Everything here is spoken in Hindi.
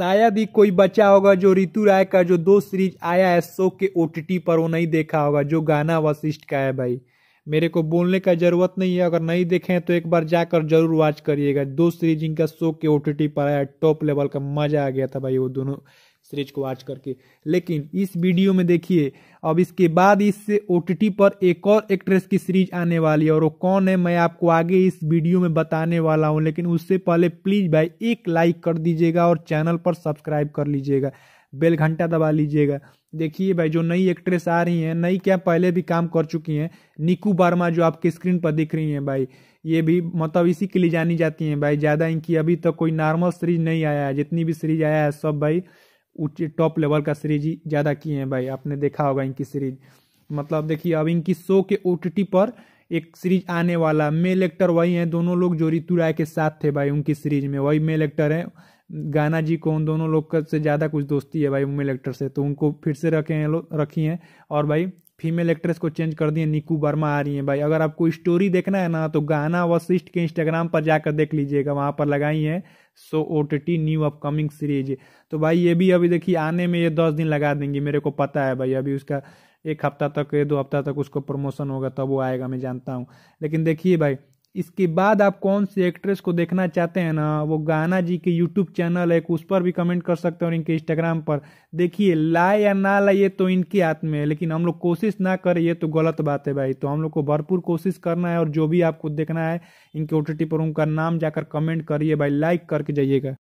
शायद ही कोई बच्चा होगा जो ऋतु राय का जो दो सीरीज आया है शो के ओटीटी पर वो नहीं देखा होगा जो गाना वशिष्ठ का है भाई मेरे को बोलने का ज़रूरत नहीं है अगर नहीं देखें तो एक बार जाकर जरूर वॉच करिएगा दो सीरीज इनका शो के ओ पर आया टॉप लेवल का मज़ा आ गया था भाई वो दोनों सीरीज को वॉच करके लेकिन इस वीडियो में देखिए अब इसके बाद इससे ओ पर एक और एक्ट्रेस की सीरीज आने वाली है और वो कौन है मैं आपको आगे इस वीडियो में बताने वाला हूँ लेकिन उससे पहले प्लीज़ भाई एक लाइक कर दीजिएगा और चैनल पर सब्सक्राइब कर लीजिएगा बेल घंटा दबा लीजिएगा देखिए भाई जो नई एक्ट्रेस आ रही हैं नई क्या पहले भी काम कर चुकी हैं निकू वर्मा जो आपके स्क्रीन पर दिख रही हैं भाई ये भी मतलब इसी के लिए जानी जाती हैं भाई ज़्यादा इनकी अभी तक तो कोई नॉर्मल सीरीज नहीं आया है जितनी भी सीरीज आया है सब भाई उच्च टॉप लेवल का सीरीज ही ज़्यादा किए हैं भाई आपने देखा होगा इनकी सीरीज मतलब देखिए अब इनकी शो के ओ पर एक सीरीज आने वाला मेल एक्टर वही हैं दोनों लोग जो ऋतु राय के साथ थे भाई उनकी सीरीज में वही मेल एक्टर हैं गाना जी को उन दोनों लोग से ज़्यादा कुछ दोस्ती है भाई मेल एक्टर से तो उनको फिर से रखे हैं रखी हैं और भाई फीमेल एक्ट्रेस को चेंज कर दिए निकू वर्मा आ रही हैं भाई अगर आपको स्टोरी देखना है ना तो गाना वशिष्ठ के इंस्टाग्राम पर जाकर देख लीजिएगा वहाँ पर लगाई हैं so O T T new upcoming series तो भाई ये भी अभी देखिए आने में ये दस दिन लगा देंगी मेरे को पता है भाई अभी उसका एक हफ्ता तक दो हफ्ता तक उसको प्रमोशन होगा तब वो आएगा मैं जानता हूँ लेकिन देखिए भाई इसके बाद आप कौन सी एक्ट्रेस को देखना चाहते हैं ना वो गाना जी के यूट्यूब चैनल है उस पर भी कमेंट कर सकते हैं और इनके इंस्टाग्राम पर देखिए लाए या ना लाए तो इनके हाथ में है लेकिन हम लोग कोशिश ना करें ये तो गलत बात है भाई तो हम लोग को भरपूर कोशिश करना है और जो भी आपको देखना है इनके ओ पर उनका नाम जाकर कमेंट करिए भाई लाइक करके जाइएगा